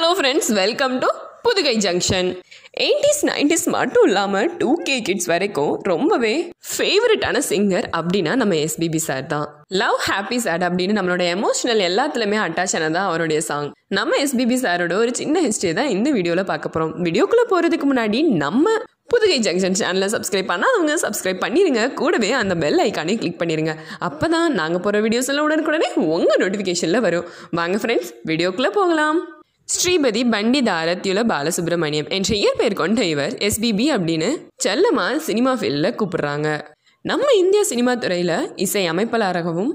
hello friends welcome to Pudugai junction eighties nineties மட்டும் இல்லாமல் two K kids வரைக்கும் ரொம்பவே ஃபேவரட்டான சிங்கர் அப்படின்னா நம்ம எஸ்பிபி சார் தான் லவ் ஹாப்பி சார் அப்படின்னு நம்மளோட எமோஷனல் எல்லாத்துலேயுமே அட்டாச் ஆனதான் அவருடைய சாங் நம்ம எஸ்பிபி சாரோட ஒரு சின்ன ஹிஸ்ட்ரி தான் இந்த வீடியோவில் பார்க்க போகிறோம் வீடியோக்குள்ளே போகிறதுக்கு முன்னாடி நம்ம புதுகை ஜங்ஷன் சேனலை சப்ஸ்கிரைப் அவங்க சப்ஸ்கிரைப் பண்ணிடுங்க கூடவே அந்த பெல் ஐக்கானே கிளிக் பண்ணிடுங்க அப்போ தான் நாங்கள் போகிற வீடியோஸ் எல்லாம் உடனுக்குடனே உங்கள் நோட்டிஃபிகேஷனில் வரும் வாங்க ஃப்ரெண்ட்ஸ் வீடியோக்குள்ளே போகலாம் ஸ்ரீபதி பண்டிதாரத்யுல பாலசுப்ரமணியம் என்ற இயற்பெயர் கொண்ட இவர் எஸ்பிபி அப்படின்னு செல்லமா சினிமா ஃபீல்டில் கூப்பிடுறாங்க நம்ம இந்திய சினிமா துறையில் இசை அமைப்பாளராகவும்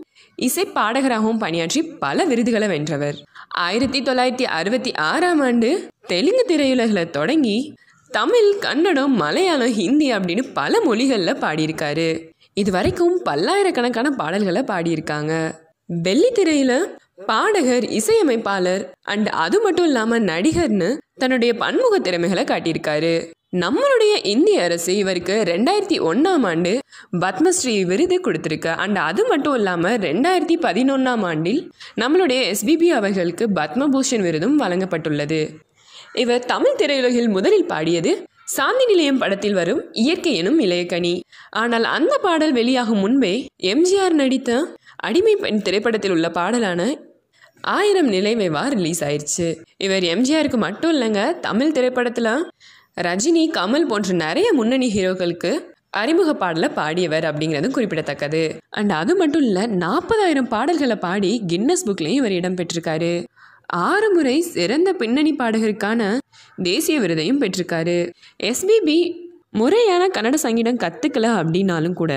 இசை பாடகராகவும் பணியாற்றி பல விருதுகளை வென்றவர் ஆயிரத்தி தொள்ளாயிரத்தி அறுபத்தி ஆறாம் ஆண்டு தெலுங்கு திரையுலகளை தொடங்கி தமிழ் கன்னடம் மலையாளம் ஹிந்தி அப்படின்னு பல மொழிகளில் பாடியிருக்காரு இது வரைக்கும் பல்லாயிரக்கணக்கான பாடல்களை பாடியிருக்காங்க வெள்ளி திரையில் பாடகர் இசையமைப்பாளர் அண்ட் அது மட்டும் இல்லாம நடிகர்னு தன்னுடைய பன்முக திறமைகளை காட்டியிருக்காரு நம்மளுடைய இந்திய அரசு இவருக்கு ரெண்டாயிரத்தி ஒன்றாம் ஆண்டு பத்மஸ்ரீ விருது கொடுத்துருக்கு அண்ட் அது மட்டும் இல்லாமல் ரெண்டாயிரத்தி பதினொன்றாம் ஆண்டில் நம்மளுடைய எஸ்பிபி அவர்களுக்கு பத்மபூஷன் விருதும் வழங்கப்பட்டுள்ளது இவர் தமிழ் திரையுலகில் முதலில் பாடியது சாந்தி நிலையம் படத்தில் வரும் இயற்கை எனும் இளையகனி ஆனால் அந்த பாடல் வெளியாகும் முன்பே எம்ஜிஆர் நடித்த அடிமை பெண் திரைப்படத்தில் உள்ள பாடலான ஆயிரம் நிலைவேவா ரிலீஸ் ஆயிடுச்சு இவர் எம்ஜிஆருக்கு மட்டும் இல்லைங்க தமிழ் திரைப்படத்தில் ரஜினி கமல் போன்ற நிறைய முன்னணி ஹீரோக்களுக்கு அறிமுக பாடலை பாடியவர் அப்படிங்கிறதும் குறிப்பிடத்தக்கது அண்ட் அது மட்டும் இல்லை நாற்பதாயிரம் பாடல்களை பாடி கின்னஸ் புக்லேயும் இவர் இடம் பெற்றிருக்காரு ஆறு முறை சிறந்த பின்னணி பாடகருக்கான தேசிய விருதையும் பெற்றிருக்காரு எஸ்பிபி முறையான கன்னட சங்கீதம் கற்றுக்கல அப்படின்னாலும் கூட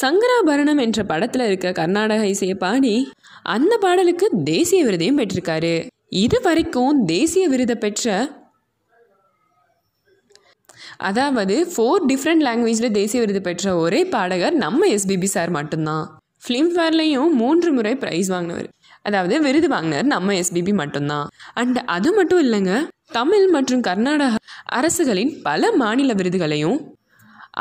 சங்கராபரணம் என்ற படத்தில் இருக்க கர்நாடக இசையை பாடி அந்த பாடலுக்கு தேசிய விருதையும் பெற்றிருக்காரு இது வரைக்கும் தேசிய விருதை பெற்ற அதாவது ஃபோர் டிஃப்ரெண்ட் லாங்குவேஜில் தேசிய விருது பெற்ற ஒரே பாடகர் நம்ம எஸ்பிபி சார் மட்டும்தான் ஃபிலிம்ஃபேர்லேயும் மூன்று முறை ப்ரைஸ் வாங்கினவர் அதாவது விருது வாங்கினர் நம்ம எஸ்பிபி மட்டும்தான் அண்ட் அது மட்டும் இல்லைங்க தமிழ் மற்றும் கர்நாடக அரசுகளின் பல மாநில விருதுகளையும்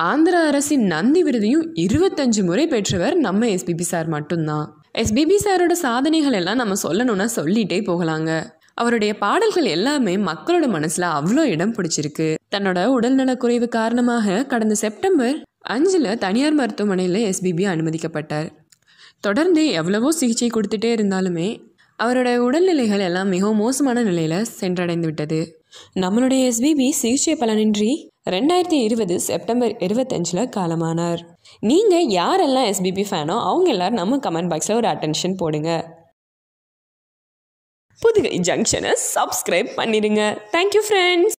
ஆந்திர அரசின் நந்தி விருதையும் இருபத்தஞ்சு முறை பெற்றவர் நம்ம எஸ்பிபி சார் மட்டும்தான் எஸ்பிபி சாரோட சாதனைகள் எல்லாம் நம்ம சொல்லணும்னா சொல்லிட்டே போகலாங்க அவருடைய பாடல்கள் எல்லாமே மக்களோட மனசுல அவ்வளோ இடம் பிடிச்சிருக்கு தன்னோட குறைவு காரணமாக கடந்த செப்டம்பர் அஞ்சில் தனியார் மருத்துவமனையில் எஸ்பிபி அனுமதிக்கப்பட்டார் தொடர்ந்து எவ்வளவோ சிகிச்சை கொடுத்துட்டே இருந்தாலுமே அவருடைய உடல்நிலைகள் எல்லாம் மிகவும் மோசமான நிலையில் சென்றடைந்து விட்டது நம்மளுடைய எஸ்பிபி சிகிச்சை பலனின்றி ரெண்டாயிரத்தி இருபது செப்டம்பர் இருபத்தஞ்சில் காலமானார் நீங்கள் யாரெல்லாம் எஸ்பிபி ஃபேனோ அவங்க எல்லோரும் நம்ம கமெண்ட் பாக்ஸில் ஒரு அட்டென்ஷன் போடுங்க புதுகை ஜங்ஷனை சப்ஸ்கிரைப் பண்ணிடுங்க தேங்க்யூ ஃப்ரெண்ட்ஸ்